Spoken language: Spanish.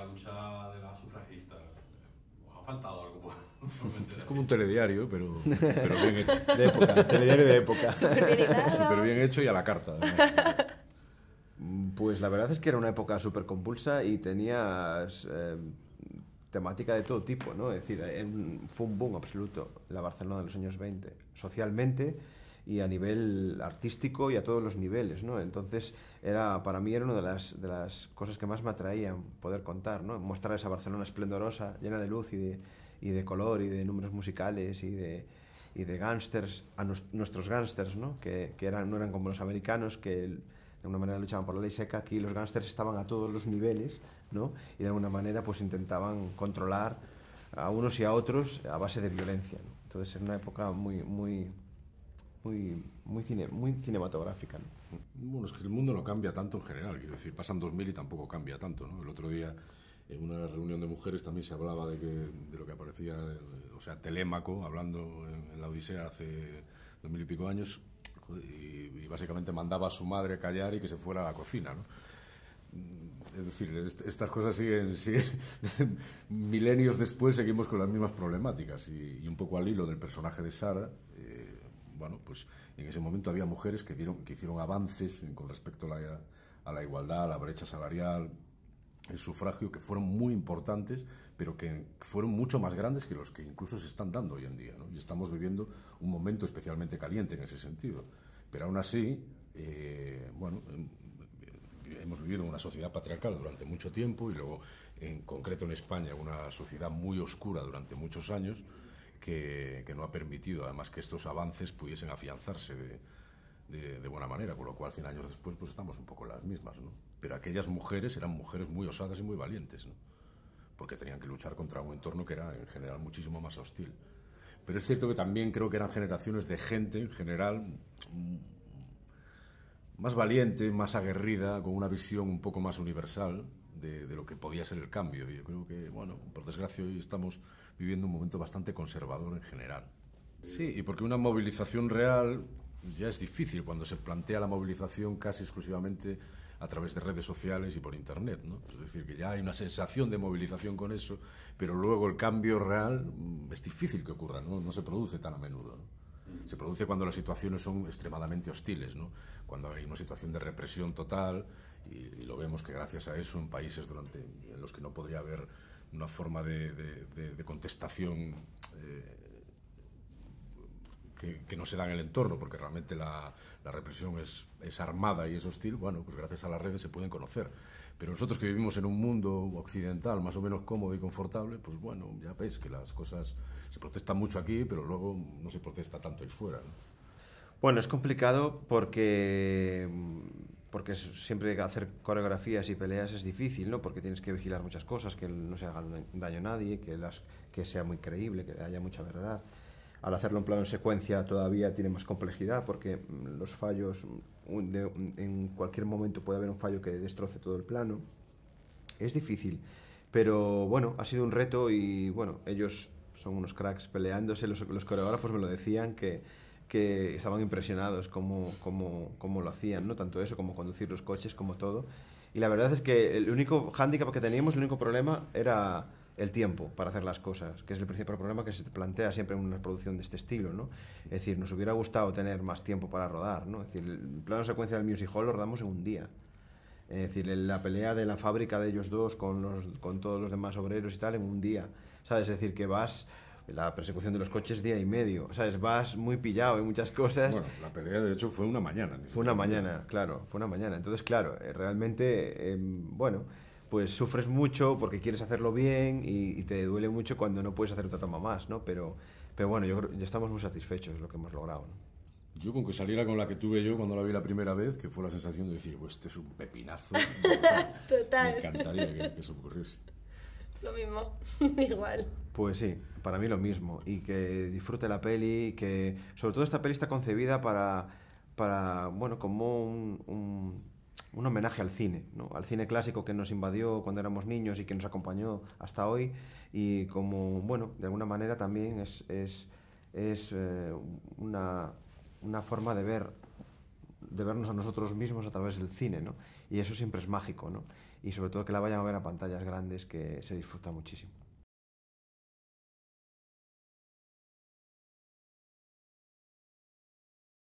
la lucha de las sufragistas. ¿Os ha faltado algo Es como un telediario, pero, pero bien hecho. De época, telediario de época. Súper bien hecho y a la carta. Mm, pues la verdad es que era una época súper compulsa y tenías eh, temática de todo tipo, ¿no? Es decir, eh, fue un boom absoluto la Barcelona de los años 20. Socialmente, y a nivel artístico y a todos los niveles, ¿no? Entonces, era, para mí era una de las, de las cosas que más me atraían poder contar, ¿no? Mostrar esa Barcelona esplendorosa, llena de luz y de, y de color y de números musicales y de, y de gángsters, a nuestros gángsters, ¿no? Que, que, eran, no eran como los americanos, que de alguna manera luchaban por la ley seca, aquí los gángsters estaban a todos los niveles, ¿no? Y de alguna manera pues intentaban controlar a unos y a otros a base de violencia, Entonces era una época muy, muy, muy, muy, cine, muy cinematográfica. ¿no? Bueno, es que el mundo no cambia tanto en general, quiero decir, pasan 2000 y tampoco cambia tanto. ¿no? El otro día, en una reunión de mujeres, también se hablaba de, que, de lo que aparecía, eh, o sea, Telémaco, hablando en, la Odisea hace dos mil y pico años, y, básicamente mandaba a su madre callar y que se fuera a la cocina. ¿no? Mm, es decir, estas cosas siguen, siguen milenios después seguimos con las mismas problemáticas y, un poco al hilo del personaje de Sara. Eh, bueno, pues en ese momento había mujeres que, hicieron avances con respecto a la, igualdad, a la brecha salarial, el sufragio, que fueron muy importantes, pero que fueron mucho más grandes que los que incluso se están dando hoy en día. Y estamos viviendo un momento especialmente caliente en ese sentido. Pero aún así, eh, bueno, eh, hemos vivido en una sociedad patriarcal durante mucho tiempo y luego, en concreto en España, una sociedad muy oscura durante muchos años que, no ha permitido, además, que estos avances pudiesen afianzarse de, buena manera, con lo cual 100 años después pues estamos un poco las mismas. Pero aquellas mujeres eran mujeres muy osadas y muy valientes, porque tenían que luchar contra un entorno que era en general muchísimo más hostil. Pero es cierto que también creo que eran generaciones de gente en general más valiente, más aguerrida, con una visión un poco más universal, de, lo que podía ser el cambio. Y yo creo que, bueno, por desgracia hoy estamos viviendo un momento bastante conservador en general. Sí, y porque una movilización real ya es difícil cuando se plantea la movilización casi exclusivamente a través de redes sociales y por internet, ¿no? Es decir, que ya hay una sensación de movilización con eso, pero luego el cambio real mm, es difícil que ocurra, ¿no? No se produce tan a menudo, Se produce cuando las situaciones son extremadamente hostiles, Cuando hay una situación de represión total, y, lo vemos que gracias a eso en países durante, en los que no podría haber una forma de, de, contestación eh, que, no se da en el entorno, porque realmente la, la represión es, es, armada y es hostil, bueno, pues gracias a las redes se pueden conocer. Pero nosotros que vivimos en un mundo occidental más o menos cómodo y confortable, pues bueno, ya veis que las cosas se protestan mucho aquí, pero luego no se protesta tanto ahí fuera. Bueno, es complicado porque porque siempre hacer coreografías y peleas es difícil, ¿no? Porque tienes que vigilar muchas cosas, que no se haga daño a nadie, que, las, que sea muy creíble, que haya mucha verdad. Al hacerlo en plano en secuencia todavía tiene más complejidad porque mm, los fallos, mm, en cualquier momento puede haber un fallo que destroce todo el plano. Es difícil, pero bueno, ha sido un reto y bueno, ellos son unos cracks peleándose, los, los coreógrafos me lo decían que que estaban impresionados cómo, lo hacían, ¿no? Tanto eso como conducir los coches, como todo. Y la verdad es que el único hándicap que teníamos, el único problema era el tiempo para hacer las cosas, que es el principal problema que se plantea siempre en una producción de este estilo, ¿no? Es decir, nos hubiera gustado tener más tiempo para rodar, ¿no? Es decir, el plano secuencia del Music Hall lo rodamos en un día. Es decir, la pelea de la fábrica de ellos dos con, con todos los demás obreros y tal en un día, ¿sabes? Es decir, que vas la persecución de los coches día y medio. O sea, vas muy pillado en muchas cosas. Bueno, la pelea de hecho fue una mañana. Fue una mañana, claro, fue una mañana. Entonces, claro, eh, realmente, em, bueno, pues sufres mucho porque quieres hacerlo bien y, te duele mucho cuando no puedes hacer otra toma más, ¿no? Pero, pero bueno, ya estamos muy satisfechos de lo que hemos logrado, Yo con que saliera con la que tuve yo cuando la vi la primera vez, que fue la sensación de decir, pues este es un pepinazo. Total. Me encantaría que eso ocurriese. Lo mismo, igual. Pues sí, para mí lo mismo. Y que disfrute la peli, que sobre todo esta peli está concebida para, para bueno, como un, un, homenaje al cine, ¿no? al cine clásico que nos invadió cuando éramos niños y que nos acompañó hasta hoy. Y como, bueno, de alguna manera también es, es, eh, una, una forma de ver de vernos a nosotros mismos a través del cine, ¿no? Y eso siempre es mágico, ¿no? Y sobre todo que la vayan a ver a pantallas grandes que se disfruta muchísimo.